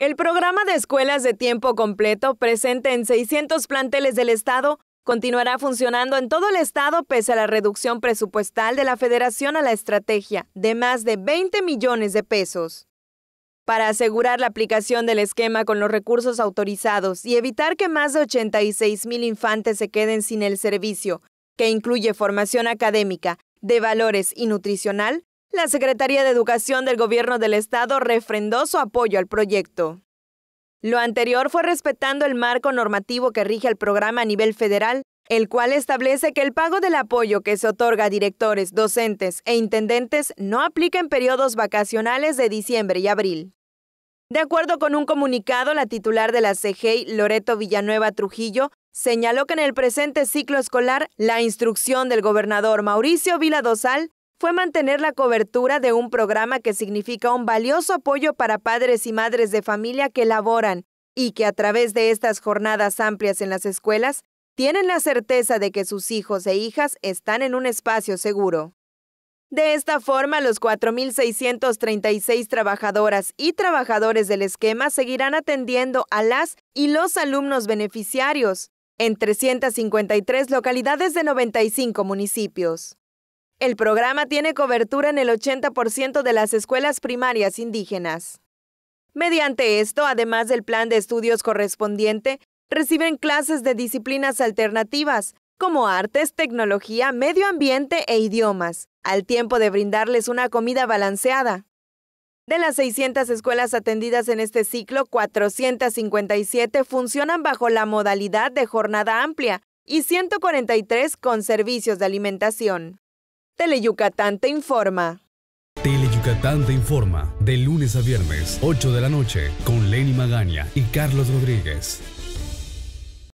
El programa de escuelas de tiempo completo presente en 600 planteles del Estado continuará funcionando en todo el Estado pese a la reducción presupuestal de la Federación a la estrategia de más de 20 millones de pesos. Para asegurar la aplicación del esquema con los recursos autorizados y evitar que más de 86 mil infantes se queden sin el servicio, que incluye formación académica, de valores y nutricional, la Secretaría de Educación del Gobierno del Estado refrendó su apoyo al proyecto. Lo anterior fue respetando el marco normativo que rige el programa a nivel federal, el cual establece que el pago del apoyo que se otorga a directores, docentes e intendentes no aplica en periodos vacacionales de diciembre y abril. De acuerdo con un comunicado, la titular de la CGI, Loreto Villanueva Trujillo, señaló que en el presente ciclo escolar, la instrucción del gobernador Mauricio Vila Dosal fue mantener la cobertura de un programa que significa un valioso apoyo para padres y madres de familia que laboran y que a través de estas jornadas amplias en las escuelas tienen la certeza de que sus hijos e hijas están en un espacio seguro. De esta forma, los 4.636 trabajadoras y trabajadores del esquema seguirán atendiendo a las y los alumnos beneficiarios en 353 localidades de 95 municipios. El programa tiene cobertura en el 80% de las escuelas primarias indígenas. Mediante esto, además del plan de estudios correspondiente, reciben clases de disciplinas alternativas, como artes, tecnología, medio ambiente e idiomas, al tiempo de brindarles una comida balanceada. De las 600 escuelas atendidas en este ciclo, 457 funcionan bajo la modalidad de jornada amplia y 143 con servicios de alimentación. Teleyucatán te informa. Teleyucatán te informa de lunes a viernes, 8 de la noche, con Lenny Magaña y Carlos Rodríguez.